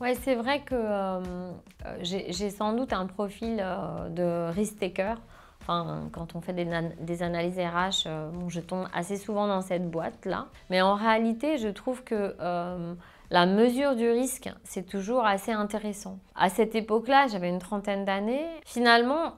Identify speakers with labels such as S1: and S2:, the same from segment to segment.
S1: Oui, c'est vrai que euh, euh, j'ai sans doute un profil euh, de risk taker. Enfin, quand on fait des, analyses RH, bon, je tombe assez souvent dans cette boîte-là. Mais en réalité, je trouve que la mesure du risque, c'est toujours assez intéressant. À cette époque-là, j'avais une trentaine d'années. Finalement,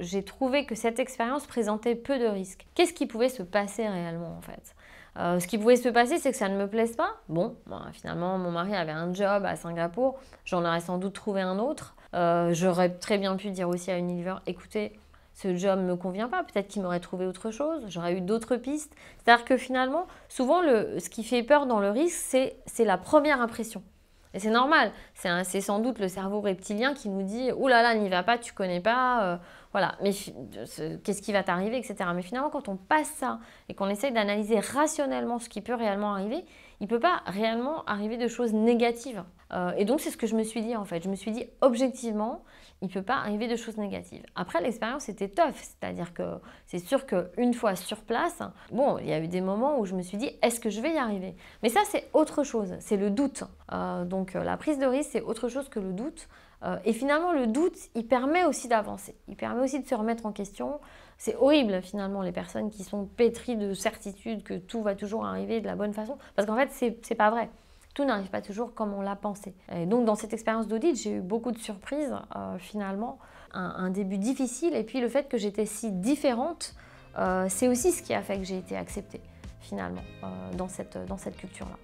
S1: j'ai trouvé que cette expérience présentait peu de risques. Qu'est-ce qui pouvait se passer réellement, en fait euh, ce qui pouvait se passer, c'est que ça ne me plaise pas. Bon, bah, finalement, mon mari avait un job à Singapour, j'en aurais sans doute trouvé un autre. Euh, j'aurais très bien pu dire aussi à Unilever, écoutez, ce job ne me convient pas, peut-être qu'il m'aurait trouvé autre chose, j'aurais eu d'autres pistes. C'est-à-dire que finalement, souvent, ce qui fait peur dans le risque, c'est la première impression. Et c'est normal, c'est sans doute le cerveau reptilien qui nous dit, oh là là, n'y va pas, tu connais pas. Euh, voilà, mais qu'est-ce qui va t'arriver, etc. Mais finalement, quand on passe ça et qu'on essaye d'analyser rationnellement ce qui peut réellement arriver, il ne peut pas réellement arriver de choses négatives. Euh, et donc, c'est ce que je me suis dit en fait. Je me suis dit, objectivement, il ne peut pas arriver de choses négatives. Après, l'expérience était tough, c'est-à-dire que c'est sûr qu'une fois sur place, bon, il y a eu des moments où je me suis dit, est-ce que je vais y arriver Mais ça, c'est autre chose, c'est le doute. Euh, donc, euh, la prise de risque, c'est autre chose que le doute. Euh, et finalement, le doute, il permet aussi d'avancer, il permet aussi de se remettre en question. C'est horrible finalement les personnes qui sont pétries de certitude que tout va toujours arriver de la bonne façon, parce qu'en fait, c'est pas vrai. Tout n'arrive pas toujours comme on l'a pensé. Et donc dans cette expérience d'audit, j'ai eu beaucoup de surprises euh, finalement, un, début difficile, et puis le fait que j'étais si différente, euh, c'est aussi ce qui a fait que j'ai été acceptée finalement dans cette, dans cette culture-là.